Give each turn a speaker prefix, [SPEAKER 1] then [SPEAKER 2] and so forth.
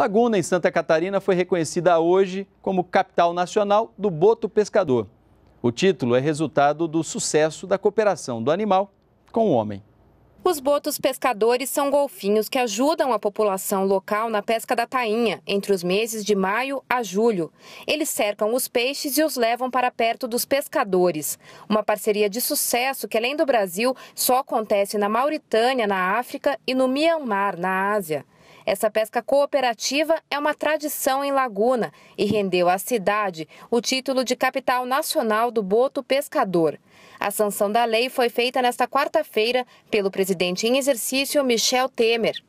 [SPEAKER 1] Laguna, em Santa Catarina, foi reconhecida hoje como capital nacional do boto pescador. O título é resultado do sucesso da cooperação do animal com o homem.
[SPEAKER 2] Os botos pescadores são golfinhos que ajudam a população local na pesca da tainha, entre os meses de maio a julho. Eles cercam os peixes e os levam para perto dos pescadores. Uma parceria de sucesso que, além do Brasil, só acontece na Mauritânia, na África e no Mianmar, na Ásia. Essa pesca cooperativa é uma tradição em Laguna e rendeu à cidade o título de capital nacional do boto pescador. A sanção da lei foi feita nesta quarta-feira pelo presidente em exercício Michel Temer.